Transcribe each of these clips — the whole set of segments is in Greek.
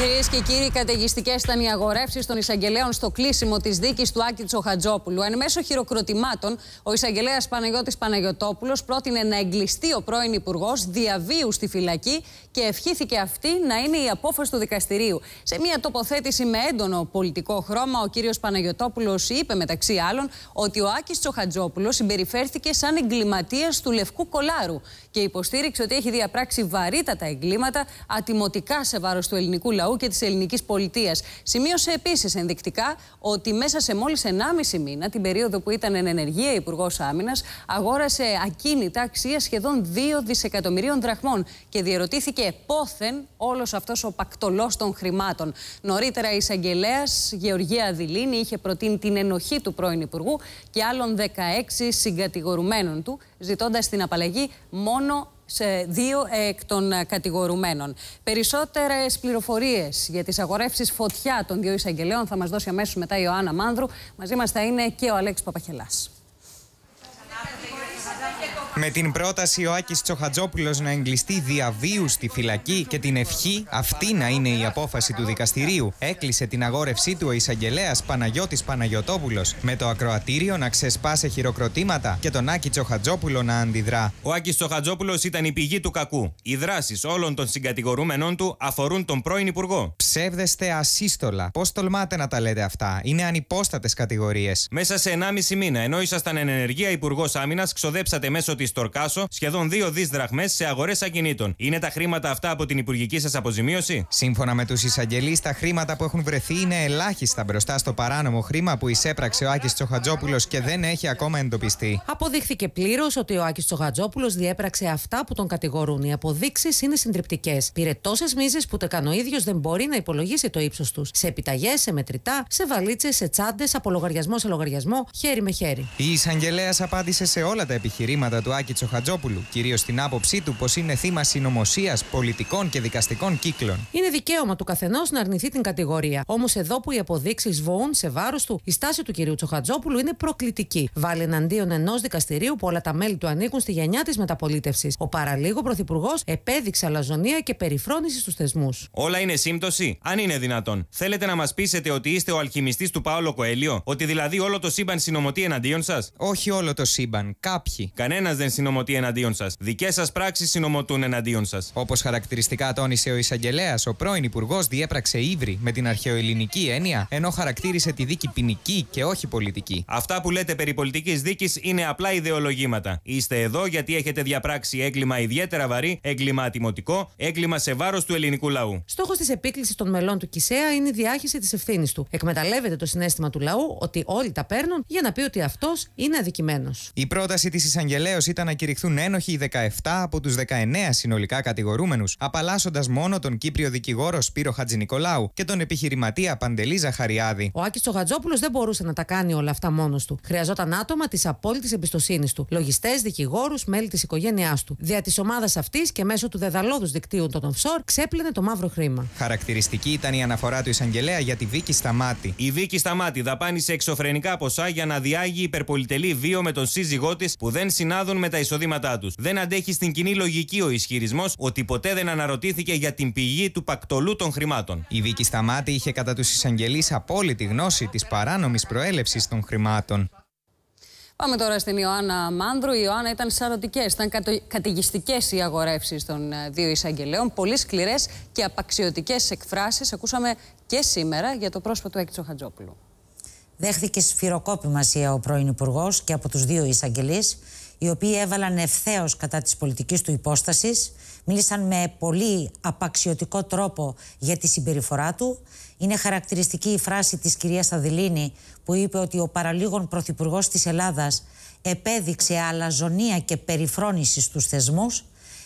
Κυρίες και κύριοι, καταιγιστικές ήταν οι αγορεύσεις των εισαγγελέων στο κλείσιμο της δίκης του Άκη Τσοχατζόπουλου. Εν μέσω χειροκροτημάτων, ο εισαγγελέας Παναγιώτης Παναγιοτόπουλος πρότεινε να εγκλειστεί ο πρώην Υπουργός διαβίου στη φυλακή και ευχήθηκε αυτή να είναι η απόφαση του δικαστηρίου. Σε μια τοποθέτηση με έντονο πολιτικό χρώμα, ο κύριος Παναγιοτόπουλος είπε μεταξύ άλλων ότι ο Άκης Τσοχατζόπουλος συμπεριφέρθηκε σαν εγκληματίας του Λευκού Κολάρου και υποστήριξε ότι έχει διαπράξει βαρύτατα εγκλήματα ατιμωτικά σε βάρος του ελληνικού λαού λαού και της ελληνικής πολιτείας. Σημείωσε επίσης ενδεικτικά ότι μέσα σε μόλις 1,5 μήνα, την περίοδο που ήταν εν ενεργεία Υπουργός Άμυνας, αγόρασε ακίνητα αξία σχεδόν 2 δισεκατομμυρίων δραχμών και διερωτήθηκε πόθεν όλος αυτός ο πακτολός των χρημάτων. Νωρίτερα, η εισαγγελέας Γεωργία Αδηλίνη είχε προτείνει την ενοχή του πρώην Υπουργού και άλλων 16 συγκατηγορουμένων του, ζητώντας την απαλλαγή μόνο σε δύο εκ των κατηγορουμένων. Περισσότερες πληροφορίες για τις αγορεύσεις φωτιά των δύο εισαγγελέων θα μας δώσει αμέσως μετά η Ιωάννα Μάνδρου. Μαζί μας θα είναι και ο Αλέξης Παπαχελάς με την πρόταση ο Άκης Τσοχατζόπουλος να εγκλειστεί διαβίου στη φυλακή και την ευχή αυτή να είναι η απόφαση του δικαστηρίου, έκλεισε την αγόρευσή του ο εισαγγελέας Παναγιώτης Παναγιωτόπουλος με το ακροατήριο να ξεσπάσει χειροκροτήματα και τον Άκη Τσοχατζόπουλο να αντιδρά. Ο Άκης Τσοχατζόπουλος ήταν η πηγή του κακού. Οι δράσεις όλων των συγκατηγορούμενών του αφορούν τον πρώην υπουργό. Ψεύδεστε ασύστολα. Πώς τολμάτε να τα λέτε αυτά. Είναι ανυπόστατες κατηγορίες. Μέσα σε 1,5 μήνα, ενώ ήσασταν ενεργεία υπουργός άμυνας, ξοδέψατε μέσω της Τορκάσο σχεδόν δύο δις δραχμές σε αγορές ακινήτων. Είναι τα χρήματα αυτά από την υπουργική σας αποζημίωση. Σύμφωνα με τους εισαγγελείς, τα χρήματα που έχουν βρεθεί είναι ελάχιστα μπροστά στο παράνομο χρήμα που εισέπραξε ο Άκης Τσοχατζόπουλος και δεν έχει ακόμα εντοπιστεί. Αποδείχθηκε πλήρως ότι ο Άκης Τσοχατζόπουλος διέπραξε αυτά που τον κατηγορούν. Οι αποδείξεις είναι συντριπτικές. Πήρε τόσες μίζες που το ο ίδιος δεν μπορεί να υπολογίσει το ύψος τους. Σε επιταγές, σε μετρητά, σε βαλίτσες, σε τσάντες, από λογαριασμό σε λογαριασμό, χέρι με χέρι. Η εισαγγελέας απάντησε σε όλα τα επιχειρήματα του Άκη Τσοχατζόπουλου, κυρίως στην άποψή του πως είναι θύμα συνωμοσίας πολιτικών και δικαστικών κύκλων. Είναι δικαίωμα του καθενός να αρνηθεί την κατηγορία. Όμως εδώ που οι αποδείξεις βοούν σε βάρος του, η στάση του κυρίου Τσοχατζόπουλου είναι προκλητική. Βάλει εναντίον ενός δικαστηρίου που όλα τα μέλη του ανήκουν στη γενιά της μεταπολίτευσης. Ο παραλίγο πρωθυπουργός επέδειξε αλαζονία και περιφρόνηση στους θεσμούς. Όλα είναι σύμπτωση, αν είναι δυνατόν. Θέλετε να μας πείσετε ότι είστε ο αλχημιστής του Παόλο Κοέλιο, ότι δηλαδή όλο το σύμπαν συνωμοτεί εναντίον σας. Όχι όλο το σύμπαν, κάποιοι. Κανένας δεν δεν συνομωτεί εναντίον σας. Δικές σας πράξεις συνομωτούν εναντίον σας. Όπως χαρακτηριστικά τόνισε ο εισαγγελέας, ο πρώην υπουργός διέπραξε ύβρι με την αρχαιοελληνική έννοια, ενώ χαρακτήρισε τη δίκη ποινική και όχι πολιτική. Αυτά που λέτε περί πολιτικής δίκης είναι απλά ιδεολογήματα. Είστε εδώ γιατί έχετε διαπράξει έγκλημα ιδιαίτερα βαρύ, έγκλημα ατιμωτικό, έγκλημα σε βάρος του ελληνικού λαού. Στόχος της επίκλησης των μελών του Κισέα είναι η διάχυση της ευθύνης του. Εκμεταλλεύεται το συνέστημα του λαού ότι όλοι τα παίρνουν για να πει ότι αυτός είναι αδικημένος. Η πρόταση της εισαγγελέα ήταν να κηρυχθούν ένοχοι οι 17 από τους 19 συνολικά κατηγορούμενους, απαλλάσσοντας μόνο τον Κύπριο δικηγόρο Σπύρο Νικολάου και τον επιχειρηματία Παντελή Ζαχαριάδη. Ο Άκης Τσοχατζόπουλος δεν μπορούσε να τα κάνει όλα αυτά μόνος του. Χρειαζόταν άτομα της απόλυτης εμπιστοσύνης του, λογιστές, δικηγόρους, μέλη της οικογένειάς του. Δια της ομάδας αυτής και μέσω του δεδαλώδους δικτύου των offshore ξέπλαινε το μαύρο χρήμα. Χαρακτηριστική ήταν η αναφορά του εισαγγελέα για τη Βίκη Σταμάτη. Η Βίκη Σταμάτη δαπάνησε εξωφρενικά ποσά για να διάγει υπερπολιτελή βίο με τον σύζυγό της που δεν συνάδουν με με τα εισοδήματά τους. Δεν αντέχει στην κοινή λογική ο ισχυρισμός ότι ποτέ δεν αναρωτήθηκε για την πηγή του πακτολού των χρημάτων. Η Βίκη Σταμάτη είχε κατά τους εισαγγελείς απόλυτη γνώση της παράνομης προέλευσης των χρημάτων. Πάμε τώρα στην Ιωάννα Μάνδρου. Η Ιωάννα ήταν σαρωτικές, ήταν κατηγιστικέ καταιγιστικές οι αγορεύσεις των ε, δύο εισαγγελέων. Πολύ σκληρές και απαξιωτικές εκφράσεις ακούσαμε και σήμερα για το πρόσωπο του Χατζόπουλου. Δέχθηκε σφυροκόπημα ο πρώην Υπουργός και από τους δύο εισαγγελείς οι οποίοι έβαλαν ευθέως κατά της πολιτικής του υπόστασης, μίλησαν με πολύ απαξιωτικό τρόπο για τη συμπεριφορά του. Είναι χαρακτηριστική η φράση της κυρίας Αδηλίνη που είπε ότι ο παραλίγων πρωθυπουργός της Ελλάδας επέδειξε αλαζονία και περιφρόνηση στους θεσμούς,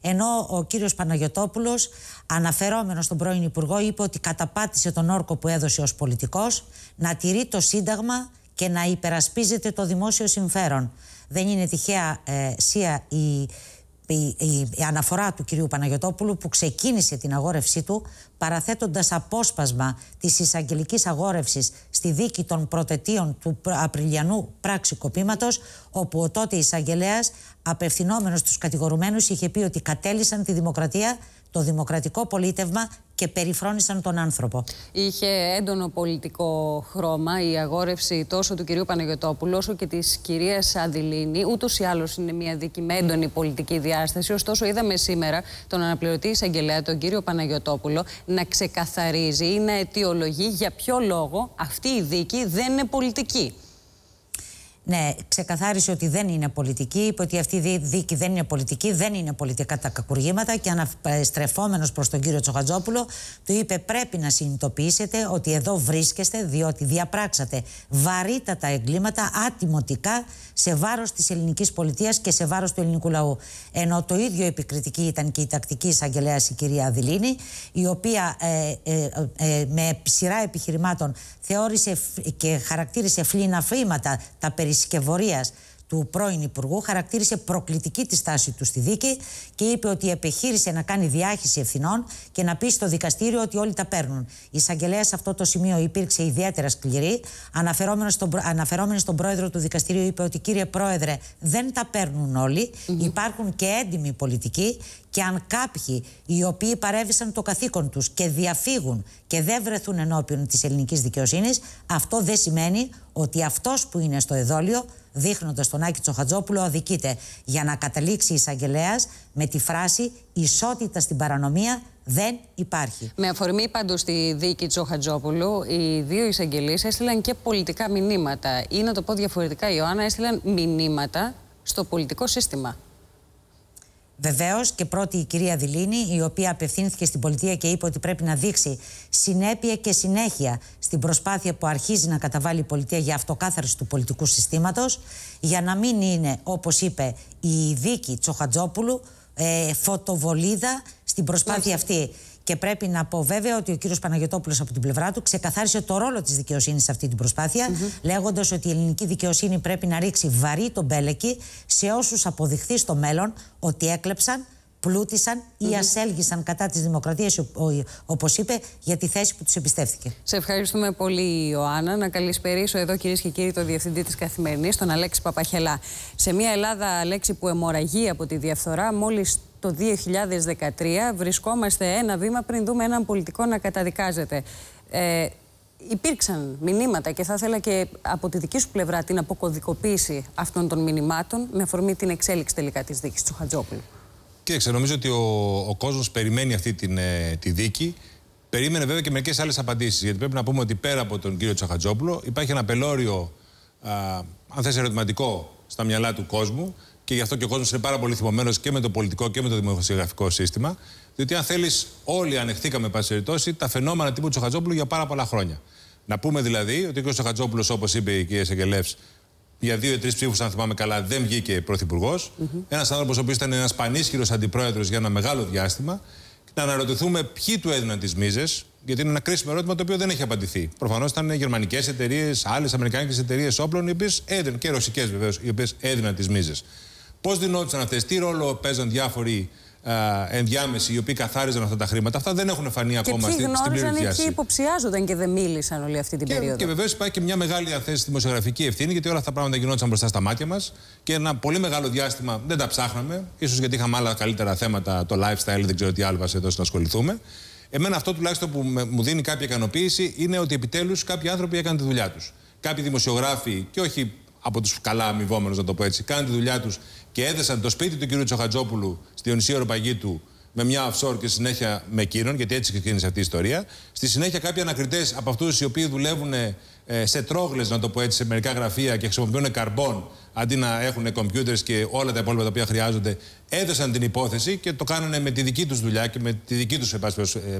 ενώ ο κύριος Παναγιωτόπουλος, αναφερόμενος στον πρώην Υπουργό, είπε ότι καταπάτησε τον όρκο που έδωσε ως πολιτικός, να τηρεί το Σύνταγμα και να υπερασπίζεται το δημόσιο συμφέρον. Δεν είναι τυχαία ε, σία η, αναφορά του κυρίου Παναγιωτόπουλου που ξεκίνησε την αγόρευσή του παραθέτοντας απόσπασμα της εισαγγελικής αγόρευσης στη δίκη των προτετίων του Απριλιανού πράξη όπου ο τότε εισαγγελέας απευθυνόμενος στους κατηγορουμένους είχε πει ότι κατέλησαν τη δημοκρατία το δημοκρατικό πολίτευμα και περιφρόνησαν τον άνθρωπο. Είχε έντονο πολιτικό χρώμα η αγόρευση τόσο του κυρίου Παναγιωτόπουλου όσο και της κυρίας Αδηλίνη. Ούτως ή άλλως είναι μια δίκη με έντονη πολιτική διάσταση. Ωστόσο, είδαμε σήμερα τον αναπληρωτή εισαγγελέα, τον κύριο Παναγιωτόπουλο, να ξεκαθαρίζει ή να αιτιολογεί για ποιο λόγο αυτή η δίκη δεν είναι πολιτική. Ναι, ξεκαθάρισε ότι δεν είναι πολιτική, είπε ότι αυτή η δίκη δεν είναι πολιτική, δεν είναι πολιτικά τα κακουργήματα και αναστρεφόμενο προς τον κύριο Τσοχατζόπουλο, του είπε: Πρέπει να συνειδητοποιήσετε ότι εδώ βρίσκεστε, διότι διαπράξατε βαρύτατα εγκλήματα ατιμωτικά σε βάρος της ελληνικής πολιτείας και σε βάρος του ελληνικού λαού. Ενώ το ίδιο επικριτική ήταν και η τακτική εισαγγελέας η κυρία Αδηλίνη, η οποία ε, ε, ε, με σειρά επιχειρημάτων θεώρησε και χαρακτήρισε φλήνα τα περι του πρώην Υπουργού χαρακτήρισε προκλητική τη στάση του στη δίκη και είπε ότι επιχείρησε να κάνει διάχυση ευθυνών και να πει στο δικαστήριο ότι όλοι τα παίρνουν. Η εισαγγελέα σε αυτό το σημείο υπήρξε ιδιαίτερα σκληρή. Αναφερόμενος στον, αναφερόμενη στον πρόεδρο του δικαστηρίου, είπε ότι κύριε πρόεδρε, δεν τα παίρνουν όλοι. Υπάρχουν και έντιμοι πολιτικοί και αν κάποιοι οι οποίοι παρέβησαν το καθήκον τους και διαφύγουν και δεν βρεθούν ενώπιον της ελληνικής δικαιοσύνης, αυτό δεν σημαίνει ότι αυτός που είναι στο εδόλιο δείχνοντας τον Άκη Τσοχατζόπουλο αδικείται για να καταλήξει η εισαγγελέας με τη φράση «Ισότητα στην παρανομία δεν υπάρχει». Με αφορμή πάντως στη δίκη Τσοχατζόπουλου, οι δύο εισαγγελείς έστειλαν και πολιτικά μηνύματα ή να το πω διαφορετικά, Ιωάννα, έστειλαν μηνύματα στο πολιτικό σύστημα. Βεβαίως και πρώτη η κυρία Δηλίνη, η οποία απευθύνθηκε στην πολιτεία και είπε ότι πρέπει να δείξει συνέπεια και συνέχεια στην προσπάθεια που αρχίζει να καταβάλει η πολιτεία για αυτοκάθαρση του πολιτικού συστήματος, για να μην είναι, όπως είπε η Δίκη Τσοχατζόπουλου, ε, φωτοβολίδα στην προσπάθεια αυτή. Και πρέπει να πω βέβαια ότι ο κύριος Παναγιώτοπουλο από την πλευρά του ξεκαθάρισε το ρόλο της δικαιοσύνης σε αυτή την προσπάθεια, mm λέγοντας ότι η ελληνική δικαιοσύνη πρέπει να ρίξει βαρύ τον πέλεκι σε όσους αποδειχθεί στο μέλλον ότι έκλεψαν, πλούτησαν ή mm ασέλγησαν κατά της δημοκρατίας, όπως είπε, για τη θέση που τους εμπιστεύτηκε. Σε ευχαριστούμε πολύ, Ιωάννα. Να καλησπερίσω εδώ, κυρίες και κύριοι, το διευθυντή της Καθημερινής, τον Αλέξη Παπαχελά. Σε μια Ελλάδα, λέξη που αιμορραγεί από τη διαφθορά, μόλις το 2013. Βρισκόμαστε ένα βήμα πριν δούμε έναν πολιτικό να καταδικάζεται. Ε, υπήρξαν μηνύματα και θα ήθελα και από τη δική σου πλευρά την αποκωδικοποίηση αυτών των μηνυμάτων με αφορμή την εξέλιξη τελικά της δίκης του Χατζόπουλου. Κοίταξε, νομίζω ότι ο, ο κόσμος περιμένει αυτή την, ε, τη δίκη. Περίμενε βέβαια και μερικές άλλες απαντήσεις. Γιατί πρέπει να πούμε ότι πέρα από τον κύριο Τσαχατζόπουλο υπάρχει ένα πελώριο, α, αν θες ερωτηματικό, στα μυαλά του κόσμου και γι' αυτό και ο κόσμος είναι πάρα πολύ θυμωμένος και με το πολιτικό και με το δημοσιογραφικό σύστημα. Διότι, αν θέλεις, όλοι ανεχθήκαμε, πάση τα φαινόμενα τύπου Τσοχατζόπουλου για πάρα πολλά χρόνια. Να πούμε δηλαδή ότι ο κ. Τσοχατζόπουλος, όπως είπε η κ. Σεγγελεύ, για δύο ή τρεις ψήφους, αν θυμάμαι καλά, δεν βγήκε πρωθυπουργός. Mm -hmm. Ένας άνθρωπος, ο οποίος ήταν ένας πανίσχυρος αντιπρόεδρος για ένα μεγάλο διάστημα. Να αναρωτηθούμε ποιοι του έδιναν τις μίζες, γιατί είναι ένα κρίσιμο ερώτημα το οποίο δεν έχει απαντηθεί. Προφανώς ήταν γερμανικές εταιρείες, άλλες αμερικάνικες εταιρείες όπλων, οι οποίες και ρωσικές βεβαίως, οι οποίες έδιναν τις μίζες. Πώς δινόντουσαν αυτές, τι ρόλο παίζαν διάφοροι ενδιάμεση οι οποίοι καθάριζαν αυτά τα χρήματα. Αυτά δεν έχουν φανεί και ακόμα στην πλήρη διάσταση. Και ποιοι γνώριζαν, ποιοι υποψιάζονταν και δεν μίλησαν όλη αυτή την και, περίοδο. Και βεβαίως υπάρχει και μια μεγάλη αθέση δημοσιογραφική ευθύνη, γιατί όλα αυτά τα πράγματα γινόντουσαν μπροστά στα μάτια μας και ένα πολύ μεγάλο διάστημα δεν τα ψάχναμε. σω γιατί είχαμε άλλα καλύτερα θέματα, το lifestyle, δεν ξέρω τι άλλο μα εδώ να ασχοληθούμε. Εμένα αυτό τουλάχιστον που μου δίνει κάποια ικανοποίηση είναι ότι επιτέλους κάποιοι άνθρωποι έκαναν τη δουλειά τους. Κάποιοι δημοσιογράφοι, και όχι από τους καλά αμοιβόμενους, να το πω έτσι, κάνουν τη δουλειά τους και έδεσαν το σπίτι του κυρίου Τσοχατζόπουλου στη Ιωνισία του με μια offshore και συνέχεια με εκείνον, γιατί έτσι ξεκίνησε αυτή η ιστορία. Στη συνέχεια, κάποιοι ανακριτές από αυτούς οι οποίοι δουλεύουν ε, σε τρόγλες, να το πω έτσι, σε μερικά γραφεία και χρησιμοποιούν καρμπών αντί να έχουν κομπιούτερ και όλα τα υπόλοιπα τα οποία χρειάζονται, έδωσαν την υπόθεση και το κάνανε με τη δική τους δουλειά και με τη δική τους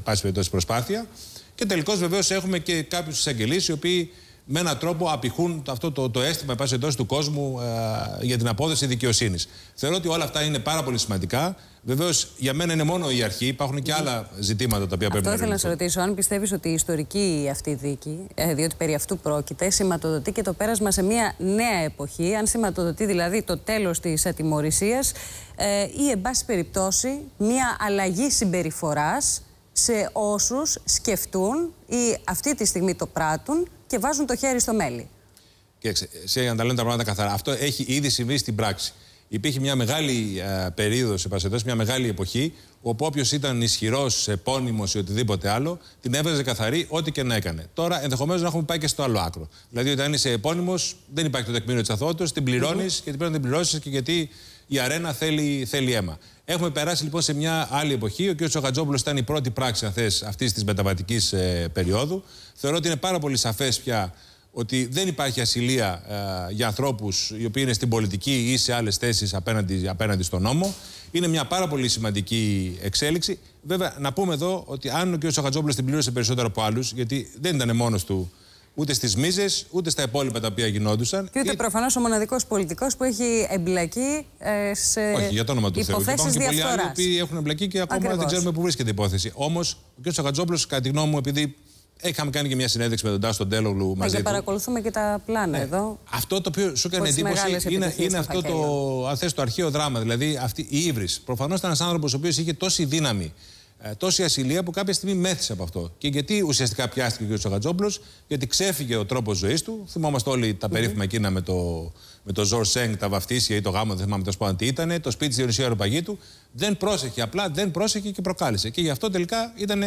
πάση ε, προσπάθεια. Και τελικώς, βεβαίως, έχουμε και κάποιους εισαγγελείς οι οποίοι με έναν τρόπο απηχούν αυτό το, το αίσθημα πάση εντός του κόσμου ε, για την απόδοση δικαιοσύνης. Θεωρώ ότι όλα αυτά είναι πάρα πολύ σημαντικά. Βεβαίως, για μένα είναι μόνο η αρχή. Υπάρχουν και άλλα ζητήματα τα οποία αυτό πρέπει να Αυτό ήθελα να σε ρωτήσω. Αν πιστεύεις ότι η ιστορική αυτή δίκη, ε, διότι περί αυτού πρόκειται, σηματοδοτεί και το πέρασμα σε μια νέα εποχή, αν σηματοδοτεί δηλαδή το τέλος της ατιμορρησίας ε, ή, εν πάση περιπτώσει, μια αλλαγή συμπεριφοράς σε όσους σκεφτούν ή αυτή τη στιγμή το πράττουν και βάζουν το χέρι στο μέλι. Κοίταξε, σε να τα λένε τα πράγματα καθαρά. Αυτό έχει ήδη συμβεί στην πράξη υπήρχε μια μεγάλη ε, περίοδος σε μια μεγάλη εποχή, όπου όποιος ήταν ισχυρός, επώνυμος ή οτιδήποτε άλλο, την έβαζε καθαρή ό,τι και να έκανε. Τώρα ενδεχομένως να έχουμε πάει και στο άλλο άκρο. Δηλαδή, όταν είσαι επώνυμος, δεν υπάρχει το τεκμήριο της αθωότητας, την πληρώνεις, γιατί πρέπει να την πληρώσεις και γιατί η αρένα θέλει, θέλει αίμα. Έχουμε περάσει λοιπόν σε μια άλλη εποχή. Ο κ. Τσοχατζόπουλος ήταν η πρώτη πράξη, αν αυτής της μεταβατικής ε, περίοδου. Θεωρώ ότι είναι πάρα πολύ σαφές πια ότι δεν υπάρχει ασυλία ε, για ανθρώπους οι οποίοι είναι στην πολιτική ή σε άλλες θέσεις απέναντι, απέναντι στον νόμο. Είναι μια πάρα πολύ σημαντική εξέλιξη. Βέβαια, να πούμε εδώ ότι αν ο κ. Χατζόπουλος την πλήρωσε περισσότερο από άλλους, γιατί δεν ήταν μόνος του ούτε στις μίζες, ούτε στα υπόλοιπα τα οποία γινόντουσαν. Και ούτε και... προφανώς ο μοναδικός πολιτικός που έχει εμπλακεί ε, σε. Όχι, για το όνομα του Θεού. και έχουν εμπλακεί και ακόμα δεν ξέρουμε πού βρίσκεται η υπόθεση. Όμως, ο κ. κατά τη γνώμη μου, επειδή ε, είχαμε κάνει και μια συνέντευξη με τον Τάστον Τέλογλου ε, μαζί. Και παρακολουθούμε και τα πλάνα ναι. εδώ. Αυτό το οποίο σου έκανε εντύπωση είναι, είναι αυτό το, αν το αρχαίο δράμα. Δηλαδή αυτή, η Ήβρη. Προφανώς ήταν ένας άνθρωπος ο οποίος είχε τόση δύναμη, ε, τόση ασυλία που κάποια στιγμή μέθησε από αυτό. Και γιατί ουσιαστικά πιάστηκε ο κ. Σαγατζόπουλο, γιατί ξέφυγε ο τρόπος ζωής του. Θυμόμαστε όλοι τα περίφημα εκείνα με το, με το Ζορ Σέγκ, τα βαφτίσια ή το γάμο, δεν θυμάμαι τόσο τι ήταν, το σπίτι τη Ιερουσία Αεροπαγή του. Δεν πρόσεχε, απλά δεν πρόσεχε και προκάλεσε. Και γι' αυτό τελικά ήταν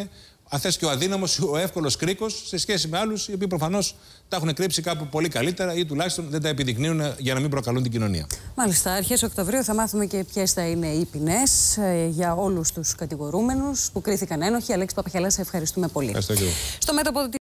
αν θες και ο αδύναμος, ο εύκολος κρίκος σε σχέση με άλλους οι οποίοι προφανώς τα έχουν κρύψει κάπου πολύ καλύτερα ή τουλάχιστον δεν τα επιδεικνύουν για να μην προκαλούν την κοινωνία. Μάλιστα, αρχές Οκτωβρίου θα μάθουμε και ποιες θα είναι οι ποινές ε, για όλους τους κατηγορούμενους που κρίθηκαν ένοχοι. Αλέξη Παπαχελά, σε ευχαριστούμε πολύ.